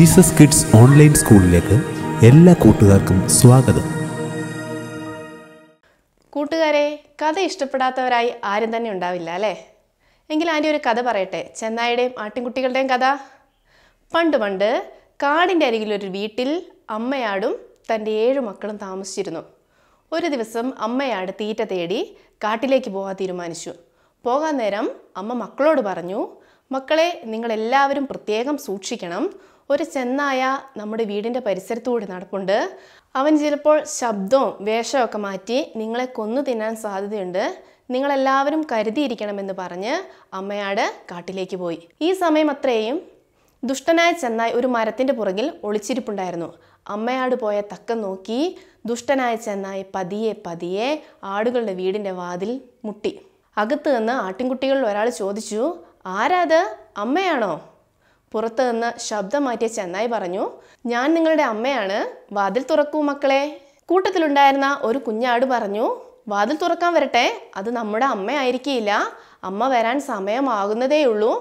Jesus kids online സ്കൂളിലേക്ക് എല്ലാ കൂട്ടുകാർക്കും സ്വാഗതം കൂട്ടുകാരെ കഥ ഇഷ്ടപ്പെടാത്തവരായി ആരും തന്നെ ഉണ്ടാവില്ല അല്ലേ എങ്കിൽ ആൻ്റെ ഒരു കഥ പറയട്ടെ ചെന്നായിയുടെയും ആട്ടിൻകുട്ടികളുടെയും കഥ പണ്ട് പണ്ട് കാടിൻ്റെ അരികിലൊരു വീട്ടിൽ അമ്മയാടും തൻ്റെ ഏഴ് മക്കളും താമസിച്ചിരുന്നു ഒരു ദിവസം അമ്മയാട് തീറ്റ തേടി കാട്ടിലേക്ക് പോകാൻ തീരുമാനിച്ചു പോകാൻ നേരം അമ്മ മക്കളോട് പറഞ്ഞു മക്കളെ നിങ്ങളെല്ലാവരും പ്രത്യേകം സൂക്ഷിക്കണം ഒരു ചെന്നായ നമ്മുടെ വീടിൻ്റെ പരിസരത്തുകൂടി നടപ്പുണ്ട് അവൻ ചിലപ്പോൾ ശബ്ദവും വേഷമൊക്കെ മാറ്റി നിങ്ങളെ കൊന്നു തിന്നാൻ സാധ്യതയുണ്ട് നിങ്ങളെല്ലാവരും കരുതിയിരിക്കണമെന്ന് പറഞ്ഞ് അമ്മയാട് കാട്ടിലേക്ക് പോയി ഈ സമയം അത്രയും ദുഷ്ടനായ ചെന്നായ് ഒരു മരത്തിൻ്റെ പുറകിൽ ഒളിച്ചിരിപ്പുണ്ടായിരുന്നു അമ്മയാട് പോയ തക്കം നോക്കി ദുഷ്ടനായ ചെന്നായ് പതിയെ പതിയെ ആടുകളുടെ വീടിൻ്റെ വാതിൽ മുട്ടി അകത്ത് നിന്ന് ആട്ടിൻകുട്ടികളിൽ ഒരാൾ ചോദിച്ചു ആരാത് അമ്മയാണോ പുറത്തു നിന്ന് ശബ്ദം മാറ്റിയ ചെന്നായി പറഞ്ഞു ഞാൻ നിങ്ങളുടെ അമ്മയാണ് വാതിൽ തുറക്കൂ മക്കളെ കൂട്ടത്തിലുണ്ടായിരുന്ന ഒരു കുഞ്ഞാട് പറഞ്ഞു വാതിൽ തുറക്കാൻ വരട്ടെ അത് നമ്മുടെ അമ്മയായിരിക്കില്ല അമ്മ വരാൻ സമയമാകുന്നതേയുള്ളൂ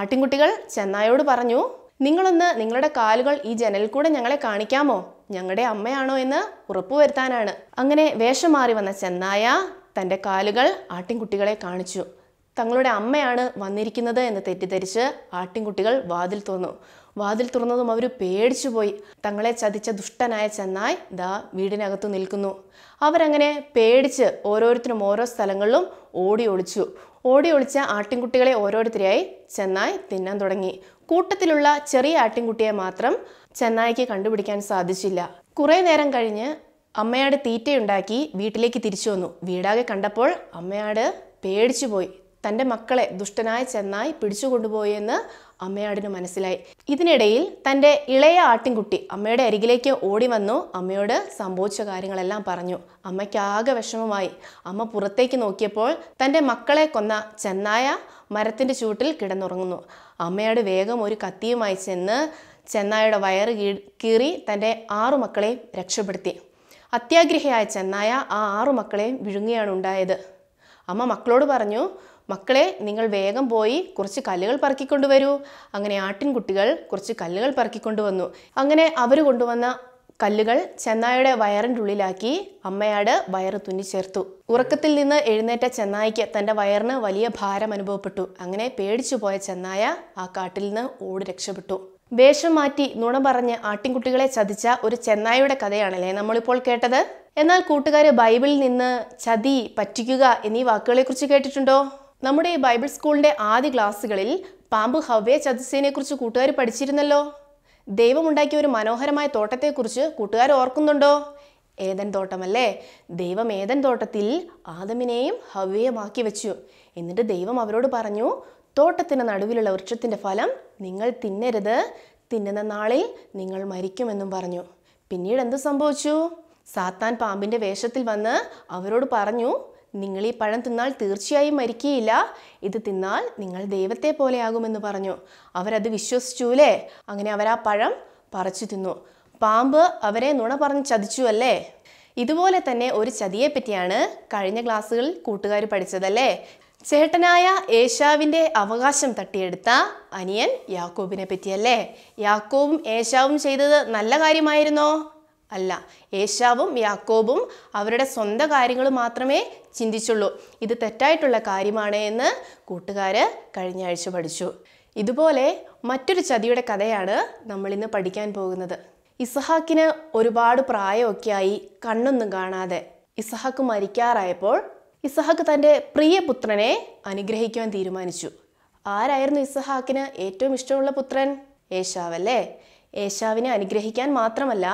ആട്ടിൻകുട്ടികൾ ചെന്നായോട് പറഞ്ഞു നിങ്ങളൊന്ന് നിങ്ങളുടെ കാലുകൾ ഈ ജനലിൽ കൂടെ ഞങ്ങളെ കാണിക്കാമോ ഞങ്ങളുടെ അമ്മയാണോ എന്ന് ഉറപ്പുവരുത്താനാണ് അങ്ങനെ വേഷം മാറി വന്ന ചെന്നായ തൻ്റെ കാലുകൾ ആട്ടിൻകുട്ടികളെ കാണിച്ചു തങ്ങളുടെ അമ്മയാണ് വന്നിരിക്കുന്നത് എന്ന് തെറ്റിദ്ധരിച്ച് ആട്ടിൻകുട്ടികൾ വാതിൽ തുറന്നു വാതിൽ തുറന്നതും അവർ പേടിച്ചുപോയി തങ്ങളെ ചതിച്ച ദുഷ്ടനായ ചെന്നായ് ദാ വീടിനകത്ത് നിൽക്കുന്നു അവരങ്ങനെ പേടിച്ച് ഓരോരുത്തരും ഓരോ സ്ഥലങ്ങളിലും ഓടി ഒളിച്ചു ഓടി ഒളിച്ച ആട്ടിൻകുട്ടികളെ ഓരോരുത്തരെയായി ചെന്നായ് തിന്നാൻ തുടങ്ങി കൂട്ടത്തിലുള്ള ചെറിയ ആട്ടിൻകുട്ടിയെ മാത്രം ചെന്നായ്ക്ക് കണ്ടുപിടിക്കാൻ സാധിച്ചില്ല കുറേ നേരം കഴിഞ്ഞ് അമ്മയാട് തീറ്റയുണ്ടാക്കി വീട്ടിലേക്ക് തിരിച്ചു വന്നു വീടാകെ കണ്ടപ്പോൾ അമ്മയാട് പേടിച്ചുപോയി തൻ്റെ മക്കളെ ദുഷ്ടനായ ചെന്നായി പിടിച്ചുകൊണ്ടുപോയെന്ന് അമ്മയാടിന് മനസ്സിലായി ഇതിനിടയിൽ തൻ്റെ ഇളയ ആട്ടിൻകുട്ടി അമ്മയുടെ അരികിലേക്ക് ഓടി വന്നു അമ്മയോട് സംഭവിച്ച കാര്യങ്ങളെല്ലാം പറഞ്ഞു അമ്മയ്ക്കാകെ വിഷമമായി അമ്മ പുറത്തേക്ക് നോക്കിയപ്പോൾ തൻ്റെ മക്കളെ കൊന്ന ചെന്നായ മരത്തിൻ്റെ ചൂട്ടിൽ കിടന്നുറങ്ങുന്നു അമ്മയോട് വേഗം ഒരു കത്തിയുമായി ചെന്ന് ചെന്നായയുടെ വയറ് കീറി തൻ്റെ ആറു മക്കളെയും രക്ഷപ്പെടുത്തി അത്യാഗ്രഹിയായ ചെന്നായ ആ ആറു മക്കളെയും വിഴുങ്ങിയാണ് ഉണ്ടായത് അമ്മ മക്കളോട് പറഞ്ഞു മക്കളെ നിങ്ങൾ വേഗം പോയി കുറച്ച് കല്ലുകൾ പറക്കിക്കൊണ്ടുവരൂ അങ്ങനെ ആട്ടിൻകുട്ടികൾ കുറച്ച് കല്ലുകൾ പറക്കിക്കൊണ്ടുവന്നു അങ്ങനെ അവർ കൊണ്ടുവന്ന കല്ലുകൾ ചെന്നായയുടെ വയറിൻ്റെ ഉള്ളിലാക്കി അമ്മയാട് വയറ് തുന്നിച്ചേർത്തു ഉറക്കത്തിൽ നിന്ന് എഴുന്നേറ്റ ചെന്നായിക്ക് തൻ്റെ വയറിന് വലിയ ഭാരം അനുഭവപ്പെട്ടു അങ്ങനെ പേടിച്ചു പോയ ചെന്നായ ആ കാട്ടിൽ നിന്ന് ഓടി രക്ഷപ്പെട്ടു വേഷം മാറ്റി നുണ പറഞ്ഞ് ആട്ടിൻകുട്ടികളെ ചതിച്ച ഒരു ചെന്നായയുടെ കഥയാണല്ലേ നമ്മളിപ്പോൾ കേട്ടത് എന്നാൽ കൂട്ടുകാർ ബൈബിളിൽ നിന്ന് ചതി പറ്റിക്കുക എന്നീ വാക്കുകളെക്കുറിച്ച് കേട്ടിട്ടുണ്ടോ നമ്മുടെ ബൈബിൾ സ്കൂളിൻ്റെ ആദ്യ ക്ലാസ്സുകളിൽ പാമ്പ് ഹവ്യ ചതുസ്സേനെക്കുറിച്ച് കൂട്ടുകാർ പഠിച്ചിരുന്നല്ലോ ദൈവമുണ്ടാക്കിയ ഒരു മനോഹരമായ തോട്ടത്തെക്കുറിച്ച് കൂട്ടുകാർ ഓർക്കുന്നുണ്ടോ ഏതൻ തോട്ടമല്ലേ ദൈവം ഏതൻ തോട്ടത്തിൽ ആദമിനെയും ഹവ്യമാക്കി വെച്ചു എന്നിട്ട് ദൈവം അവരോട് പറഞ്ഞു തോട്ടത്തിൻ്റെ നടുവിലുള്ള വൃക്ഷത്തിൻ്റെ ഫലം നിങ്ങൾ തിന്നരുത് തിന്നുന്ന നാളിൽ നിങ്ങൾ മരിക്കുമെന്നും പറഞ്ഞു പിന്നീട് എന്ത് സംഭവിച്ചു സാത്താൻ പാമ്പിൻ്റെ വേഷത്തിൽ വന്ന് അവരോട് പറഞ്ഞു നിങ്ങൾ ഈ പഴം തിന്നാൽ തീർച്ചയായും മരിക്കുകയില്ല ഇത് തിന്നാൽ നിങ്ങൾ ദൈവത്തെ പോലെയാകുമെന്ന് പറഞ്ഞു അവരത് വിശ്വസിച്ചു അല്ലേ അങ്ങനെ അവർ ആ പഴം പറിച്ചു തിന്നു പാമ്പ് അവരെ നുണ പറഞ്ഞ് ചതിച്ചു അല്ലേ ഇതുപോലെ തന്നെ ഒരു ചതിയെ പറ്റിയാണ് കഴിഞ്ഞ ക്ലാസ്സുകളിൽ കൂട്ടുകാർ പഠിച്ചതല്ലേ ചേട്ടനായ ഏഷാവിൻ്റെ അവകാശം തട്ടിയെടുത്ത അനിയൻ യാക്കോബിനെ പറ്റിയല്ലേ യാക്കോബും ഏശാവും ചെയ്തത് നല്ല കാര്യമായിരുന്നോ അല്ല ഏശാവും യാക്കോബും അവരുടെ സ്വന്തം കാര്യങ്ങൾ മാത്രമേ ചിന്തിച്ചുള്ളൂ ഇത് തെറ്റായിട്ടുള്ള കാര്യമാണ് എന്ന് കൂട്ടുകാർ കഴിഞ്ഞ ആഴ്ച പഠിച്ചു ഇതുപോലെ മറ്റൊരു ചതിയുടെ കഥയാണ് നമ്മളിന്ന് പഠിക്കാൻ പോകുന്നത് ഇസഹാക്കിന് ഒരുപാട് പ്രായമൊക്കെ ആയി കണ്ണൊന്നും കാണാതെ ഇസഹാക്ക് മരിക്കാറായപ്പോൾ ഇസഹാക്ക് തൻ്റെ പ്രിയപുത്രനെ അനുഗ്രഹിക്കുവാൻ തീരുമാനിച്ചു ആരായിരുന്നു ഇസഹാക്കിന് ഏറ്റവും ഇഷ്ടമുള്ള പുത്രൻ ഏശാവല്ലേ ഏശാവിനെ അനുഗ്രഹിക്കാൻ മാത്രമല്ല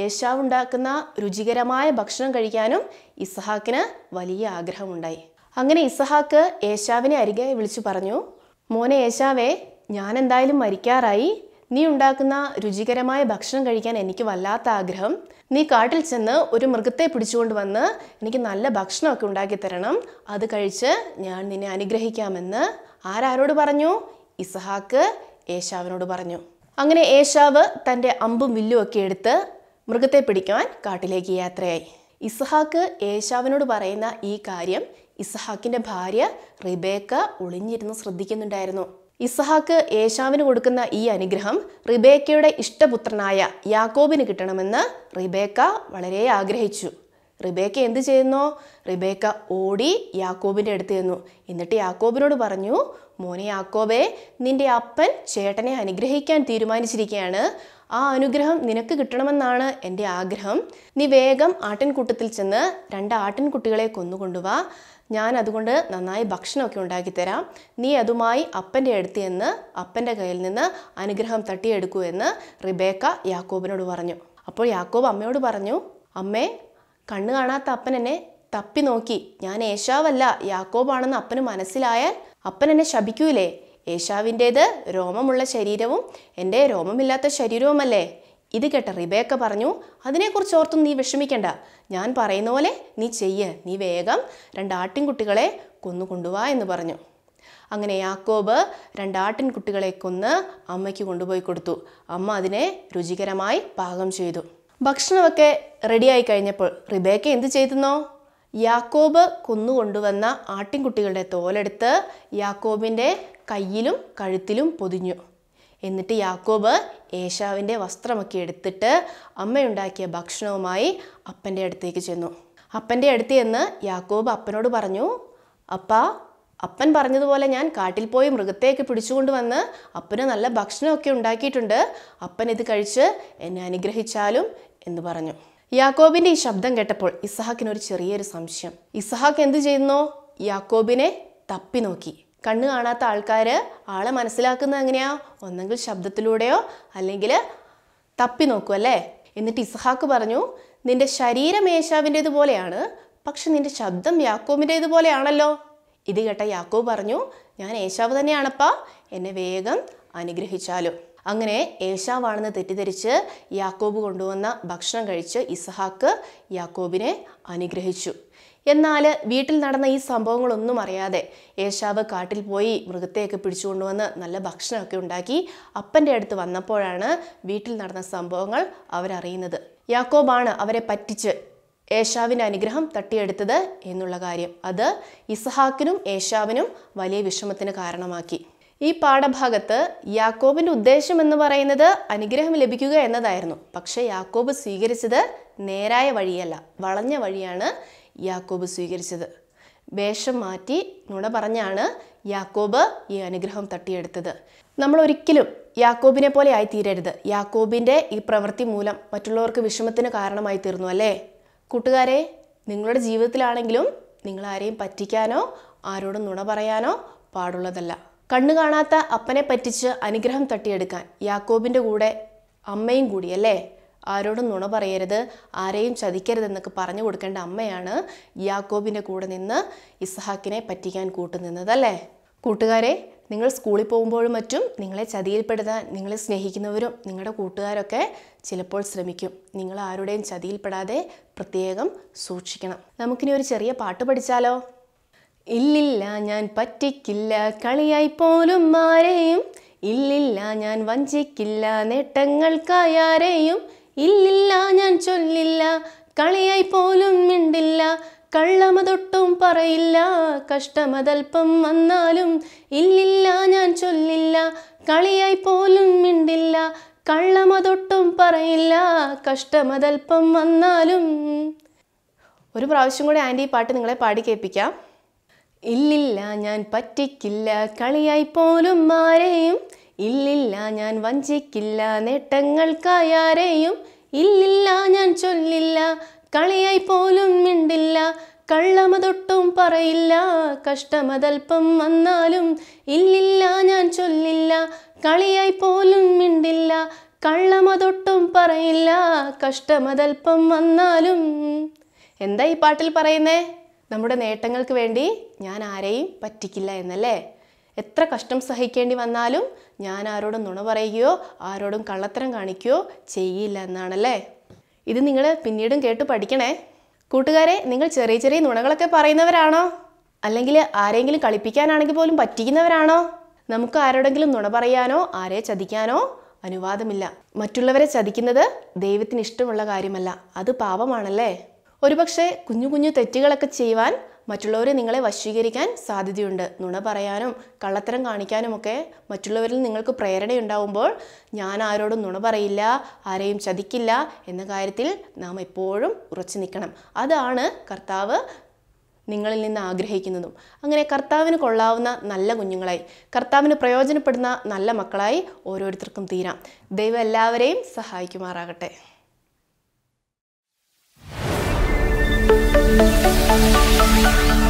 യേശാവ് ഉണ്ടാക്കുന്ന രുചികരമായ ഭക്ഷണം കഴിക്കാനും ഇസഹാക്കിന് വലിയ ആഗ്രഹമുണ്ടായി അങ്ങനെ ഇസഹാക്ക് ഏശാവിനെ അരികെ വിളിച്ചു പറഞ്ഞു മോനെ ഏശാവേ ഞാൻ എന്തായാലും മരിക്കാറായി നീ ഉണ്ടാക്കുന്ന രുചികരമായ ഭക്ഷണം കഴിക്കാൻ എനിക്ക് വല്ലാത്ത ആഗ്രഹം നീ കാട്ടിൽ ചെന്ന് ഒരു മൃഗത്തെ പിടിച്ചുകൊണ്ട് വന്ന് എനിക്ക് നല്ല ഭക്ഷണമൊക്കെ ഉണ്ടാക്കി തരണം അത് കഴിച്ച് ഞാൻ നിന്നെ അനുഗ്രഹിക്കാമെന്ന് ആരാരോട് പറഞ്ഞു ഇസഹാക്ക് ഏശാവിനോട് പറഞ്ഞു അങ്ങനെ ഏശാവ് തൻ്റെ അമ്പും വില്ലുമൊക്കെ ഒക്കെ എടുത്ത് മൃഗത്തെ പിടിക്കാൻ കാട്ടിലേക്ക് യാത്രയായി ഇസ്ഹാക്ക് ഏശാവിനോട് പറയുന്ന ഈ കാര്യം ഇസ്ഹാക്കിന്റെ ഭാര്യ റിബേക്ക ഒളിഞ്ഞിരുന്ന് ശ്രദ്ധിക്കുന്നുണ്ടായിരുന്നു ഇസ്ഹാക്ക് ഏശാവിന് കൊടുക്കുന്ന ഈ അനുഗ്രഹം റിബേക്കയുടെ ഇഷ്ടപുത്രനായ യാക്കോബിന് കിട്ടണമെന്ന് റിബേക്ക വളരെ ആഗ്രഹിച്ചു റിബേക്ക എന്ത് ചെയ്യുന്നു റിബേക്ക ഓടി യാക്കോബിൻ്റെ അടുത്ത് ചെന്നു എന്നിട്ട് യാക്കോബിനോട് പറഞ്ഞു മോനെ യാക്കോബെ നിന്റെ അപ്പൻ ചേട്ടനെ അനുഗ്രഹിക്കാൻ തീരുമാനിച്ചിരിക്കുകയാണ് ആ അനുഗ്രഹം നിനക്ക് കിട്ടണമെന്നാണ് എൻ്റെ ആഗ്രഹം നീ വേഗം ആട്ടിൻകൂട്ടത്തിൽ ചെന്ന് രണ്ട് ആട്ടിൻകുട്ടികളെ കൊന്നുകൊണ്ടുവാ ഞാൻ അതുകൊണ്ട് നന്നായി ഭക്ഷണമൊക്കെ ഉണ്ടാക്കിത്തരാം നീ അതുമായി അപ്പൻ്റെ അടുത്ത് നിന്ന് അപ്പൻ്റെ കയ്യിൽ നിന്ന് അനുഗ്രഹം തട്ടിയെടുക്കൂ എന്ന് റിബേക്ക യാക്കോബിനോട് പറഞ്ഞു അപ്പോൾ യാക്കോബ് അമ്മയോട് പറഞ്ഞു അമ്മേ കണ്ണു കാണാത്ത അപ്പൻ എന്നെ തപ്പി നോക്കി ഞാൻ ഏശാവല്ല യാക്കോബാണെന്ന് അപ്പന് മനസ്സിലായാൽ അപ്പൻ എന്നെ ശപിക്കൂലേ ഏഷാവിൻ്റേത് രോമമുള്ള ശരീരവും എൻ്റെ രോമമില്ലാത്ത ശരീരവുമല്ലേ ഇത് കേട്ട റിബേക്ക പറഞ്ഞു അതിനെക്കുറിച്ച് ഓർത്തും നീ വിഷമിക്കണ്ട ഞാൻ പറയുന്ന പോലെ നീ ചെയ്യ് നീ വേഗം രണ്ടാട്ടിൻകുട്ടികളെ കൊന്നുകൊണ്ടുവാ എന്ന് പറഞ്ഞു അങ്ങനെ യാക്കോബ് രണ്ടാട്ടിൻകുട്ടികളെ കൊന്ന് അമ്മയ്ക്ക് കൊണ്ടുപോയി കൊടുത്തു അമ്മ അതിനെ രുചികരമായി പാകം ചെയ്തു ഭക്ഷണമൊക്കെ റെഡിയായി കഴിഞ്ഞപ്പോൾ റിബേക്ക എന്ത് ചെയ്തെന്നോ യാക്കോബ് കൊന്നുകൊണ്ടുവന്ന ആട്ടിൻകുട്ടികളുടെ തോലെടുത്ത് യാക്കോബിൻ്റെ കയ്യിലും കഴുത്തിലും പൊതിഞ്ഞു എന്നിട്ട് യാക്കോബ് ഏഷാവിൻ്റെ വസ്ത്രമൊക്കെ എടുത്തിട്ട് അമ്മയുണ്ടാക്കിയ ഭക്ഷണവുമായി അപ്പൻ്റെ അടുത്തേക്ക് ചെന്നു അപ്പൻ്റെ അടുത്ത് ചെന്ന് യാക്കോബ് അപ്പനോട് പറഞ്ഞു അപ്പ അപ്പൻ പറഞ്ഞതുപോലെ ഞാൻ കാട്ടിൽ പോയി മൃഗത്തെയൊക്കെ പിടിച്ചുകൊണ്ട് വന്ന് അപ്പന് നല്ല ഭക്ഷണമൊക്കെ ഉണ്ടാക്കിയിട്ടുണ്ട് അപ്പൻ ഇത് കഴിച്ച് എന്നെ അനുഗ്രഹിച്ചാലും എന്ന് പറഞ്ഞു യാക്കോബിന്റെ ഈ ശബ്ദം കേട്ടപ്പോൾ ഇസഹാക്കിന് ഒരു ചെറിയൊരു സംശയം ഇസഹാക്ക് എന്തു ചെയ്യുന്നോ യാക്കോബിനെ തപ്പി നോക്കി കണ്ണു കാണാത്ത ആൾക്കാര് ആളെ മനസ്സിലാക്കുന്നത് എങ്ങനെയാ ഒന്നെങ്കിൽ ശബ്ദത്തിലൂടെയോ അല്ലെങ്കിൽ തപ്പി നോക്കൂ അല്ലേ എന്നിട്ട് ഇസഹാക്ക് പറഞ്ഞു നിന്റെ ശരീരം ഏശാവിൻ്റേതുപോലെയാണ് പക്ഷെ നിന്റെ ശബ്ദം ഇതുപോലെയാണല്ലോ ഇത് കേട്ട യാക്കോബ് പറഞ്ഞു ഞാൻ ഏശാവ് തന്നെയാണപ്പാ എന്നെ വേഗം അനുഗ്രഹിച്ചാലും അങ്ങനെ ഏശാവാണെന്ന് തെറ്റിദ്ധരിച്ച് യാക്കോബ് കൊണ്ടുവന്ന ഭക്ഷണം കഴിച്ച് ഇസഹാക്ക് യാക്കോബിനെ അനുഗ്രഹിച്ചു എന്നാൽ വീട്ടിൽ നടന്ന ഈ സംഭവങ്ങളൊന്നും അറിയാതെ ഏശാവ് കാട്ടിൽ പോയി മൃഗത്തെയൊക്കെ പിടിച്ചുകൊണ്ടുവന്ന് നല്ല ഭക്ഷണമൊക്കെ ഉണ്ടാക്കി അപ്പൻ്റെ അടുത്ത് വന്നപ്പോഴാണ് വീട്ടിൽ നടന്ന സംഭവങ്ങൾ അവരറിയുന്നത് യാക്കോബാണ് അവരെ പറ്റിച്ച് ഏഷാവിൻ്റെ അനുഗ്രഹം തട്ടിയെടുത്തത് എന്നുള്ള കാര്യം അത് ഇസഹാക്കിനും ഏഷാവിനും വലിയ വിഷമത്തിന് കാരണമാക്കി ഈ പാഠഭാഗത്ത് യാക്കോബിൻ്റെ ഉദ്ദേശം എന്ന് പറയുന്നത് അനുഗ്രഹം ലഭിക്കുക എന്നതായിരുന്നു പക്ഷേ യാക്കോബ് സ്വീകരിച്ചത് നേരായ വഴിയല്ല വളഞ്ഞ വഴിയാണ് യാക്കോബ് സ്വീകരിച്ചത് വേഷം മാറ്റി നുണ പറഞ്ഞാണ് യാക്കോബ് ഈ അനുഗ്രഹം തട്ടിയെടുത്തത് നമ്മൾ ഒരിക്കലും യാക്കോബിനെ പോലെ ആയിത്തീരരുത് യാക്കോബിൻ്റെ ഈ പ്രവൃത്തി മൂലം മറ്റുള്ളവർക്ക് വിഷമത്തിന് കാരണമായി തീർന്നു അല്ലേ കൂട്ടുകാരെ നിങ്ങളുടെ ജീവിതത്തിലാണെങ്കിലും നിങ്ങൾ ആരെയും പറ്റിക്കാനോ ആരോടും നുണ പറയാനോ പാടുള്ളതല്ല കണ്ണു കാണാത്ത അപ്പനെ പറ്റിച്ച് അനുഗ്രഹം തട്ടിയെടുക്കാൻ യാക്കോബിൻ്റെ കൂടെ അമ്മയും കൂടി അല്ലേ ആരോടും നുണ പറയരുത് ആരെയും ചതിക്കരുതെന്നൊക്കെ പറഞ്ഞു കൊടുക്കേണ്ട അമ്മയാണ് യാക്കോബിൻ്റെ കൂടെ നിന്ന് ഇസ്ഹാക്കിനെ പറ്റിക്കാൻ കൂട്ടുനിന്നത് അല്ലേ കൂട്ടുകാരെ നിങ്ങൾ സ്കൂളിൽ പോകുമ്പോഴും മറ്റും നിങ്ങളെ ചതിയിൽപ്പെടുത്താൻ നിങ്ങളെ സ്നേഹിക്കുന്നവരും നിങ്ങളുടെ കൂട്ടുകാരൊക്കെ ചിലപ്പോൾ ശ്രമിക്കും നിങ്ങൾ ആരുടെയും ചതിയിൽപ്പെടാതെ പ്രത്യേകം സൂക്ഷിക്കണം നമുക്കിനി ഒരു ചെറിയ പാട്ട് പഠിച്ചാലോ ഇല്ലില്ല ഞാൻ പറ്റിക്കില്ല കളിയായി പോലും ആരെയും ഇല്ലില്ല ഞാൻ വഞ്ചിക്കില്ല നേട്ടങ്ങൾക്കായി ഇല്ലില്ല ഞാൻ ചൊല്ലില്ല കളിയായി പോലും മിണ്ടില്ല കള്ളമതൊട്ടും പറയില്ല കഷ്ടമതൽപ്പം വന്നാലും ഇല്ലില്ല ഞാൻ ചൊല്ലില്ല കളിയായി പോലും മിണ്ടില്ല കള്ളമതൊട്ടും പറയില്ല കഷ്ടമതൽപ്പം വന്നാലും ഒരു പ്രാവശ്യം കൂടി ആൻറ്റി ഈ പാട്ട് നിങ്ങളെ പാടി കേൾപ്പിക്കാം ഇല്ലില്ല ഞാൻ പറ്റിക്കില്ല കളിയായി പോലും ആരെയും ഇല്ലില്ല ഞാൻ വഞ്ചിക്കില്ല നേട്ടങ്ങൾക്കായാരെയും ഇല്ലില്ല ഞാൻ ചൊല്ലില്ല കളിയായി പോലും മിണ്ടില്ല കള്ളമതൊട്ടും പറയില്ല കഷ്ടമതൽപ്പം വന്നാലും ഇല്ലില്ല ഞാൻ ചൊല്ലില്ല കളിയായി പോലും മിണ്ടില്ല കള്ളമതൊട്ടും പറയില്ല കഷ്ടമതൽപ്പം വന്നാലും എന്താ ഈ പാട്ടിൽ പറയുന്നേ നമ്മുടെ നേട്ടങ്ങൾക്ക് വേണ്ടി ഞാൻ ആരെയും പറ്റിക്കില്ല എന്നല്ലേ എത്ര കഷ്ടം സഹിക്കേണ്ടി വന്നാലും ഞാൻ ആരോടും നുണ പറയുകയോ ആരോടും കള്ളത്തരം കാണിക്കുകയോ ചെയ്യില്ല എന്നാണല്ലേ ഇത് നിങ്ങൾ പിന്നീടും കേട്ട് പഠിക്കണേ കൂട്ടുകാരെ നിങ്ങൾ ചെറിയ ചെറിയ നുണകളൊക്കെ പറയുന്നവരാണോ അല്ലെങ്കിൽ ആരെങ്കിലും കളിപ്പിക്കാനാണെങ്കിൽ പോലും പറ്റിക്കുന്നവരാണോ നമുക്ക് ആരോടെങ്കിലും നുണ പറയാനോ ആരെ ചതിക്കാനോ അനുവാദമില്ല മറ്റുള്ളവരെ ചതിക്കുന്നത് ദൈവത്തിന് ഇഷ്ടമുള്ള കാര്യമല്ല അത് പാപമാണല്ലേ ഒരുപക്ഷെ കുഞ്ഞു കുഞ്ഞു തെറ്റുകളൊക്കെ ചെയ്യുവാൻ മറ്റുള്ളവർ നിങ്ങളെ വശീകരിക്കാൻ സാധ്യതയുണ്ട് നുണ പറയാനും കള്ളത്തരം കാണിക്കാനുമൊക്കെ മറ്റുള്ളവരിൽ നിങ്ങൾക്ക് പ്രേരണയുണ്ടാവുമ്പോൾ ഞാൻ ആരോടും നുണ പറയില്ല ആരെയും ചതിക്കില്ല എന്ന കാര്യത്തിൽ നാം എപ്പോഴും ഉറച്ചു നിൽക്കണം അതാണ് കർത്താവ് നിങ്ങളിൽ നിന്ന് ആഗ്രഹിക്കുന്നതും അങ്ങനെ കർത്താവിന് കൊള്ളാവുന്ന നല്ല കുഞ്ഞുങ്ങളായി കർത്താവിന് പ്രയോജനപ്പെടുന്ന നല്ല മക്കളായി ഓരോരുത്തർക്കും തീരാം ദൈവം എല്ലാവരെയും സഹായിക്കുമാറാകട്ടെ Thank you.